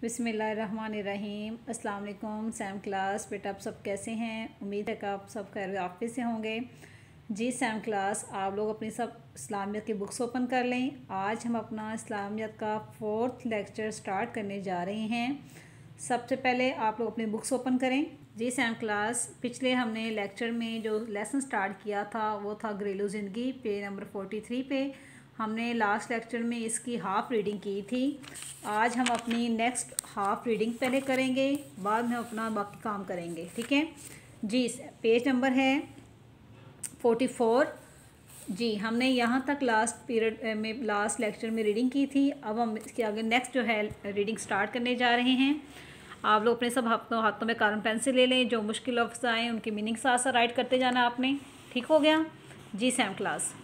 बिसमीम अल्लाम Sam class बेटा आप सब कैसे हैं उम्मीद है कि आप सब खैर ऑफिस से होंगे जी सैम क्लास आप लोग अपनी सब इस्लामियत की बुक्स ओपन कर लें आज हम अपना इस्लामियत का फोर्थ लेक्चर स्टार्ट करने जा रहे हैं सबसे पहले आप लोग अपनी बुक्स ओपन करें जी सैम क्लास पिछले हमने लेक्चर में जो लेसन स्टार्ट किया था वो था घरेलू ज़िंदगी पेज नंबर फोर्टी थ्री पे हमने लास्ट लेक्चर में इसकी हाफ़ रीडिंग की थी आज हम अपनी नेक्स्ट हाफ़ रीडिंग पहले करेंगे बाद में अपना बाकी काम करेंगे ठीक है जी पेज नंबर है फोर्टी फोर जी हमने यहाँ तक लास्ट पीरियड में लास्ट लेक्चर में रीडिंग की थी अब हम इसके आगे नेक्स्ट जो है रीडिंग स्टार्ट करने जा रहे हैं आप लोग अपने सब हाथों हाथों में कार्बन पेंसिल ले लें जो मुश्किल लफ्ज़ आएँ उनकी मीनिंग साथ साथ राइट करते जाना आपने ठीक हो गया जी सेम क्लास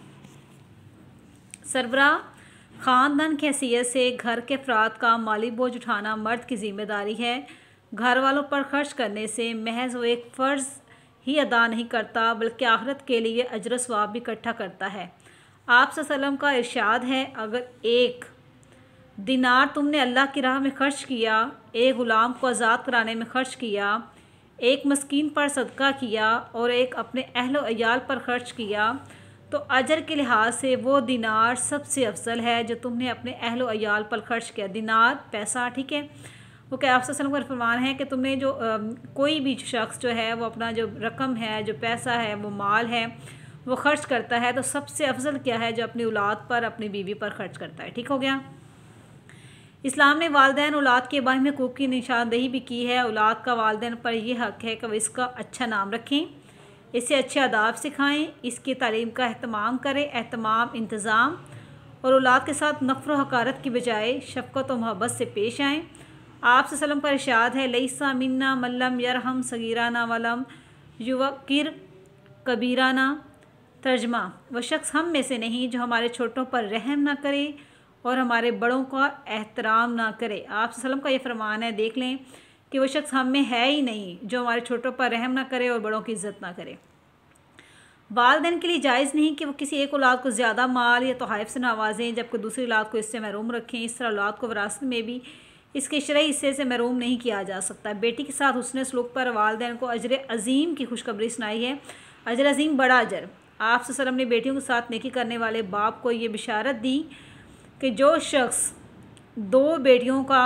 सरबरा ख़ानदान की हैसियत से घर के अफराद का माली बोझ उठाना मर्द की ज़िम्मेदारी है घर वालों पर खर्च करने से महज वो एक फ़र्ज़ ही अदा नहीं करता बल्कि आखरत के लिए अजर स्वाब भी इकट्ठा करता है आप सल्लम का इरशाद है अगर एक दिनार तुमने अल्लाह की राह में खर्च किया एक ग़ुलाम को आज़ाद कराने में खर्च किया एक मस्किन पर सदका किया और एक अपने अहल अयाल पर खर्च किया तो अजर के लिहाज से वो दिनार सबसे अफजल है जो तुमने अपने अहलो अयाल पर खर्च किया दिनार पैसा ठीक है वो क्या आप का फरमान है कि तुमने जो आ, कोई भी शख्स जो है वो अपना जो रकम है जो पैसा है वो माल है वो खर्च करता है तो सबसे अफजल क्या है जो अपनी औलाद पर अपनी बीवी पर खर्च करता है ठीक हो गया इस्लाम ने वालदे औलाद के बाहम हकूक़ की निशानदेही भी की है औलाद का वालदे पर यह हक है कि वह इसका अच्छा नाम रखें इसे अच्छे आदाब सिखाएँ इसकी तलीम का अहतमाम करें अहतमाम इंतज़ाम और औलाद के साथ नफर हकारत की बजाय शफकत व मोहब्बत से पेश आएँ आप सलम का इरशाद है लईसा मिन्ना मल्लम यरहम सगीराना वलम युवकिर कबीराना तर्जमा वह शख्स हम में से नहीं जो हमारे छोटों पर रहम ना करे और हमारे बड़ों का एहतराम ना करे आप सलम का ये फरमान है देख लें कि वो शख्स हम में है ही नहीं जो हमारे छोटों पर रहम ना करे और बड़ों की इज्जत ना करे वालदेन के लिए जायज़ नहीं कि वो किसी एक औलाद को ज़्यादा माल या तोहफ से नवाजें जबकि दूसरी औलाद को इससे महरूम रखें इस तरह औलाद को विरासत में भी इसके शरा हिस्से से महरूम नहीं किया जा सकता बेटी के साथ उसने सलूक पर वालदेन को अजर अजीम की खुशखबरी सुनाई है अजर अजीम बड़ा अजर आप सर ने बेटियों के साथ नेकी करने वाले बाप को ये बिशारत दी कि जो शख्स दो बेटियों का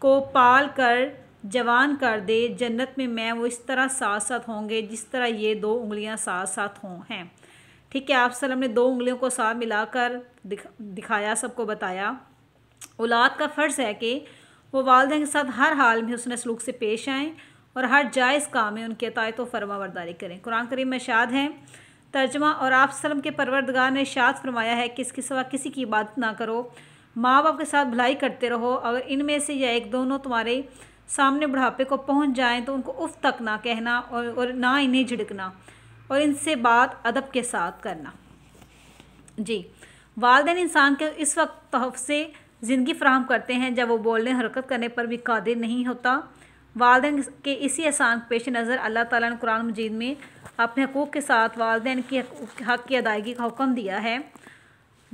को पाल कर जवान कर दे जन्नत में मैं वो इस तरह साथ साथ होंगे जिस तरह ये दो उंगलियां साथ साथ हों हैं ठीक है आप सलम ने दो उंगलियों को साथ मिलाकर दिख दिखाया सबको बताया औलाद का फ़र्ज़ है कि वो वालदे के साथ हर हाल में उसने सलूक से पेश आएँ और हर जायज़ काम में उनके अतायत तो फरमावरदारी बरदारी करें कुरान करीम में शाद हैं तर्जमा और आप सलम के परवरदगार ने शाद फरमाया है कि इसके सवा किसी की इबादत ना करो माँ बाप के साथ भलाई करते रहो अगर इनमें से या एक दोनों तुम्हारे सामने बुढ़ापे को पहुंच जाएं तो उनको उफ तक ना कहना और, और ना इन्हें झिड़कना और इनसे बात अदब के साथ करना जी वालदेन इंसान के इस वक्त तहफ़ से ज़िंदगी फ्राहम करते हैं जब वो बोलने हरकत करने पर भी कादिर नहीं होता वालदेन के इसी एहसान पेश नज़र अल्लाह ताला ने कुरान मजीद में अपने हकूक़ के साथ वालदेन की हक की अदायगी का हुक्म दिया है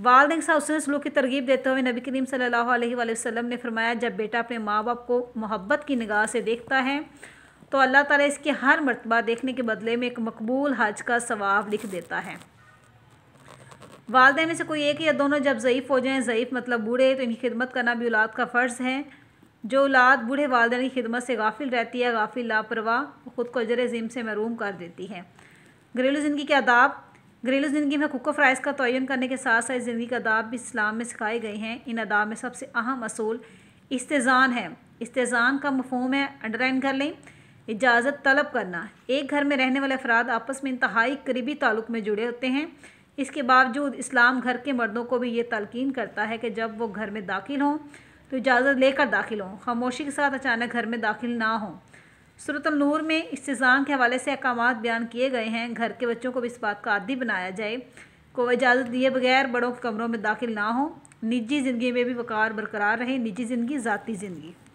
वालद के साथ उसने सलूक की तरगीब देते हुए नबी करीम सल्लल्लाहु अलैहि वसल्लम ने फरमाया जब बेटा अपने माँ बाप को मोहब्बत की निगाह से देखता है तो अल्लाह ताला इसके हर मरतबा देखने के बदले में एक मकबूल हज का सवाब लिख देता है वालदे में से कोई एक या दोनों जब ज़यीफ़ हो जाएँ ज़यीफ़ मतलब बूढ़े तो इनकी खिदमत करना भी औलाद का फ़र्ज़ है जो औलाद बूढ़े वालदे की खिदमत से गाफिल रहती है गाफिल लापरवाह ख़ुद को अजर से महरूम कर देती है घरेलू ज़िंदगी के आदाब घरेलू ज़िंदगी में हकूक़ फ्राइज का तयन करने के साथ साथ ज़िंदगी का अदाब भी इस्लाम में सिखाए गए हैं इन अदाब में सबसे अहम असूल इस्तेजान है इस्तेजान का मफहम है अंडरलाइन कर लें इजाज़त तलब करना एक घर में रहने वाले अफराद आपस में इंतहाई करीबी ताल्लुक में जुड़े होते हैं इसके बावजूद इस्लाम घर के मर्दों को भी ये तलकिन करता है कि जब वो घर में दाखिल हों तो इजाज़त लेकर दाखिल हों खामोशी के साथ अचानक घर में दाखिल ना हों सूरत नूर में इस्तेजाम के हवाले से अहकाम बयान किए गए हैं घर के बच्चों को भी इस बात का आदि बनाया जाए को इजाज़त दिए बगैर बड़ों के कमरों में दाखिल ना हो निजी ज़िंदगी में भी वक़ार बरकरार रहे निजी ज़िंदगी ज़ाती ज़िंदगी